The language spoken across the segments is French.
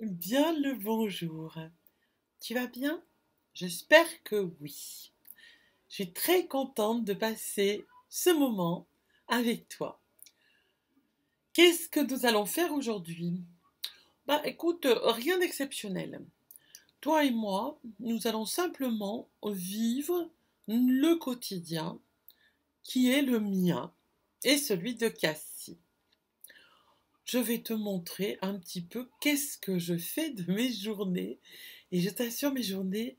Bien le bonjour. Tu vas bien J'espère que oui. Je suis très contente de passer ce moment avec toi. Qu'est-ce que nous allons faire aujourd'hui Bah écoute, rien d'exceptionnel. Toi et moi, nous allons simplement vivre le quotidien qui est le mien et celui de Cassie je vais te montrer un petit peu qu'est-ce que je fais de mes journées. Et je t'assure, mes journées,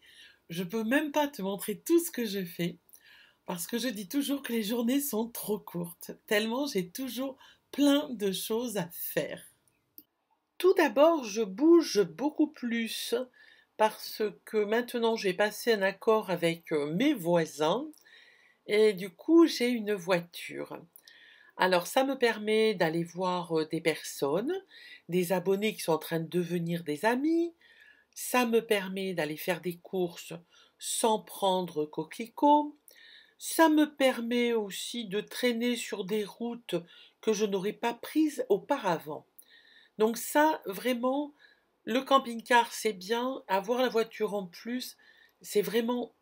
je ne peux même pas te montrer tout ce que je fais parce que je dis toujours que les journées sont trop courtes, tellement j'ai toujours plein de choses à faire. Tout d'abord, je bouge beaucoup plus parce que maintenant j'ai passé un accord avec euh, mes voisins et du coup j'ai une voiture. Alors ça me permet d'aller voir des personnes, des abonnés qui sont en train de devenir des amis, ça me permet d'aller faire des courses sans prendre coquelicot, ça me permet aussi de traîner sur des routes que je n'aurais pas prises auparavant. Donc ça, vraiment, le camping-car, c'est bien, avoir la voiture en plus, c'est vraiment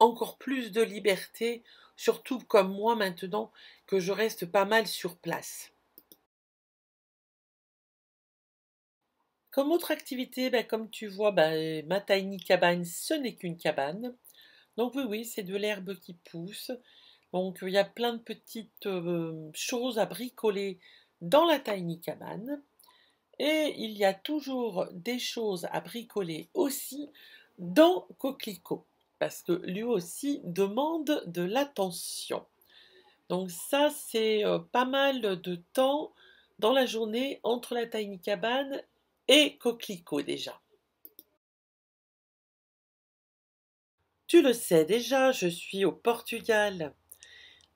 encore plus de liberté, surtout comme moi maintenant que je reste pas mal sur place. Comme autre activité, ben, comme tu vois, ben, ma tiny cabane, ce n'est qu'une cabane. Donc oui, oui, c'est de l'herbe qui pousse. Donc il y a plein de petites euh, choses à bricoler dans la tiny cabane. Et il y a toujours des choses à bricoler aussi dans Coquelicot parce que lui aussi demande de l'attention. Donc ça, c'est euh, pas mal de temps dans la journée entre la tiny cabane et Coquelicot déjà. Tu le sais déjà, je suis au Portugal.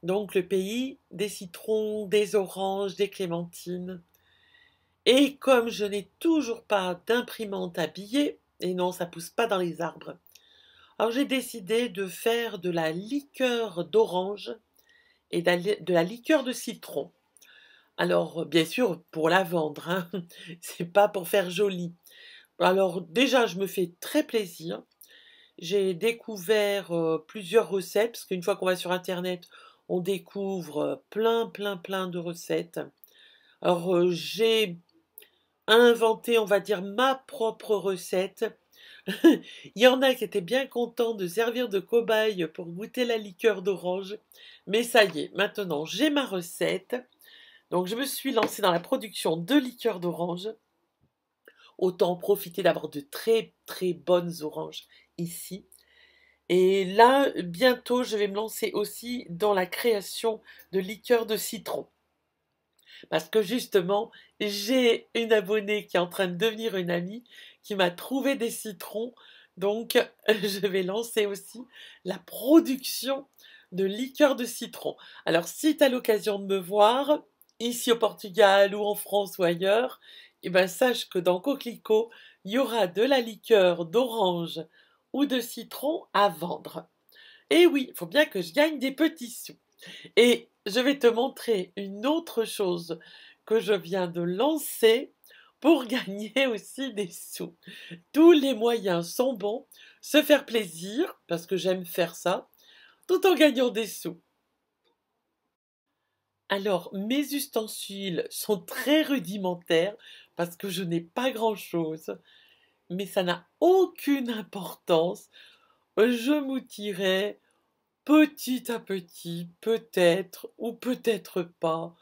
Donc le pays des citrons, des oranges, des clémentines. Et comme je n'ai toujours pas d'imprimante à billets, et non, ça pousse pas dans les arbres, alors j'ai décidé de faire de la liqueur d'orange et de la liqueur de citron. Alors bien sûr pour la vendre, hein, c'est pas pour faire joli. Alors déjà je me fais très plaisir. J'ai découvert euh, plusieurs recettes parce qu'une fois qu'on va sur internet, on découvre euh, plein plein plein de recettes. Alors euh, j'ai inventé, on va dire ma propre recette Il y en a qui étaient bien contents de servir de cobaye pour goûter la liqueur d'orange. Mais ça y est, maintenant j'ai ma recette. Donc je me suis lancée dans la production de liqueur d'orange. Autant profiter d'avoir de très très bonnes oranges ici. Et là, bientôt, je vais me lancer aussi dans la création de liqueur de citron. Parce que justement, j'ai une abonnée qui est en train de devenir une amie qui m'a trouvé des citrons. Donc, je vais lancer aussi la production de liqueur de citron. Alors, si tu as l'occasion de me voir, ici au Portugal ou en France ou ailleurs, eh ben, sache que dans Coquelicot, il y aura de la liqueur d'orange ou de citron à vendre. Et oui, il faut bien que je gagne des petits sous. Et je vais te montrer une autre chose que je viens de lancer pour gagner aussi des sous. Tous les moyens sont bons, se faire plaisir, parce que j'aime faire ça, tout en gagnant des sous. Alors, mes ustensiles sont très rudimentaires parce que je n'ai pas grand-chose, mais ça n'a aucune importance. Je m'outillerai petit à petit, peut-être ou peut-être pas,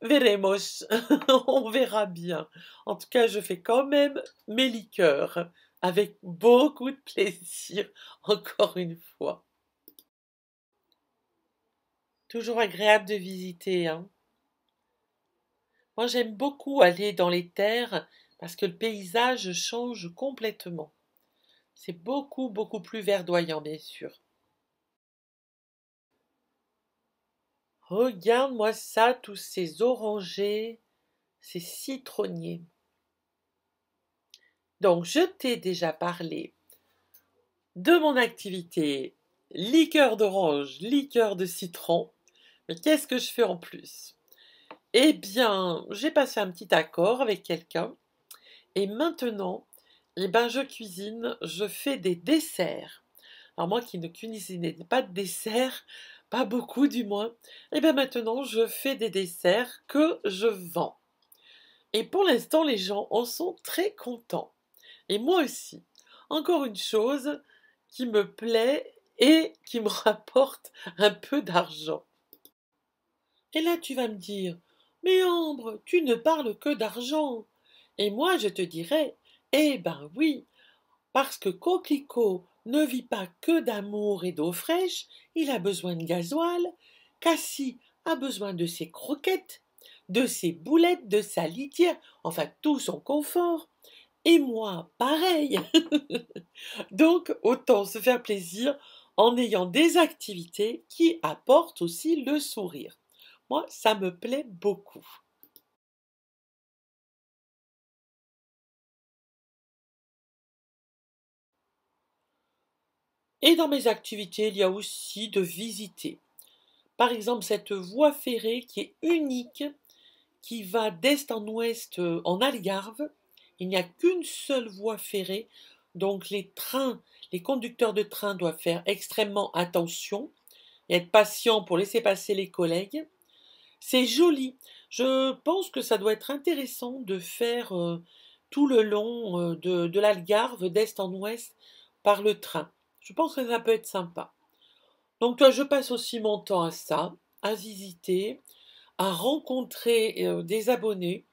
veremos. On verra bien. En tout cas, je fais quand même mes liqueurs avec beaucoup de plaisir, encore une fois. Toujours agréable de visiter. Hein Moi, j'aime beaucoup aller dans les terres parce que le paysage change complètement. C'est beaucoup, beaucoup plus verdoyant, bien sûr. Regarde-moi ça, tous ces orangers, ces citronniers. Donc, je t'ai déjà parlé de mon activité liqueur d'orange, liqueur de citron. Mais qu'est-ce que je fais en plus Eh bien, j'ai passé un petit accord avec quelqu'un. Et maintenant, eh bien, je cuisine, je fais des desserts. Alors moi qui ne cuisinais pas de dessert, pas beaucoup du moins, et eh bien maintenant je fais des desserts que je vends. Et pour l'instant, les gens en sont très contents. Et moi aussi. Encore une chose qui me plaît et qui me rapporte un peu d'argent. Et là, tu vas me dire Mais Ambre, tu ne parles que d'argent. Et moi, je te dirais Eh ben oui, parce que coquelicot ne vit pas que d'amour et d'eau fraîche, il a besoin de gasoil, Cassie a besoin de ses croquettes, de ses boulettes, de sa litière, enfin tout son confort, et moi pareil. Donc autant se faire plaisir en ayant des activités qui apportent aussi le sourire. Moi, ça me plaît beaucoup. Et dans mes activités, il y a aussi de visiter. Par exemple, cette voie ferrée qui est unique, qui va d'est en ouest euh, en Algarve. Il n'y a qu'une seule voie ferrée, donc les trains, les conducteurs de train doivent faire extrêmement attention et être patients pour laisser passer les collègues. C'est joli. Je pense que ça doit être intéressant de faire euh, tout le long euh, de l'Algarve d'est en ouest par le train. Je pense que ça peut être sympa. Donc toi, je passe aussi mon temps à ça, à visiter, à rencontrer euh, des abonnés,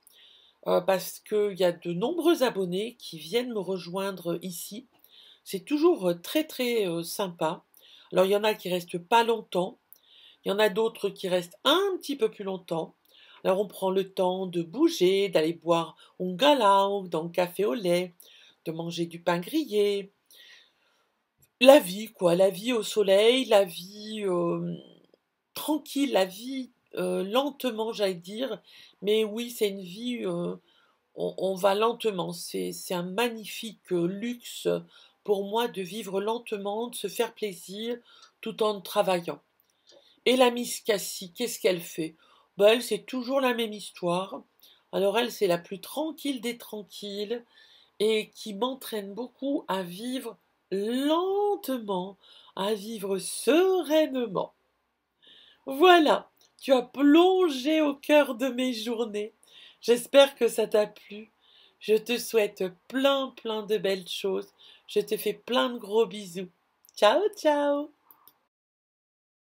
euh, parce qu'il y a de nombreux abonnés qui viennent me rejoindre ici. C'est toujours euh, très très sympa. Alors il y en a qui restent pas longtemps, il y en a d'autres qui restent un petit peu plus longtemps. Alors on prend le temps de bouger, d'aller boire un gala, dans le café au lait, de manger du pain grillé, la vie, quoi, la vie au soleil, la vie tranquille, la vie lentement, j'allais dire. Mais oui, c'est une vie, on, va lentement. C'est un magnifique luxe pour moi de vivre lentement, de se faire plaisir tout en travaillant. Et la Miss Cassie, qu'est-ce qu'elle fait ben, Elle, c'est toujours la même histoire. Alors elle, c'est la plus tranquille des tranquilles et qui m'entraîne beaucoup à vivre lentement, à vivre sereinement. Voilà, tu as plongé au cœur de mes journées. J'espère que ça t'a plu. Je te souhaite plein plein de belles choses. Je te fais plein de gros bisous. Ciao ciao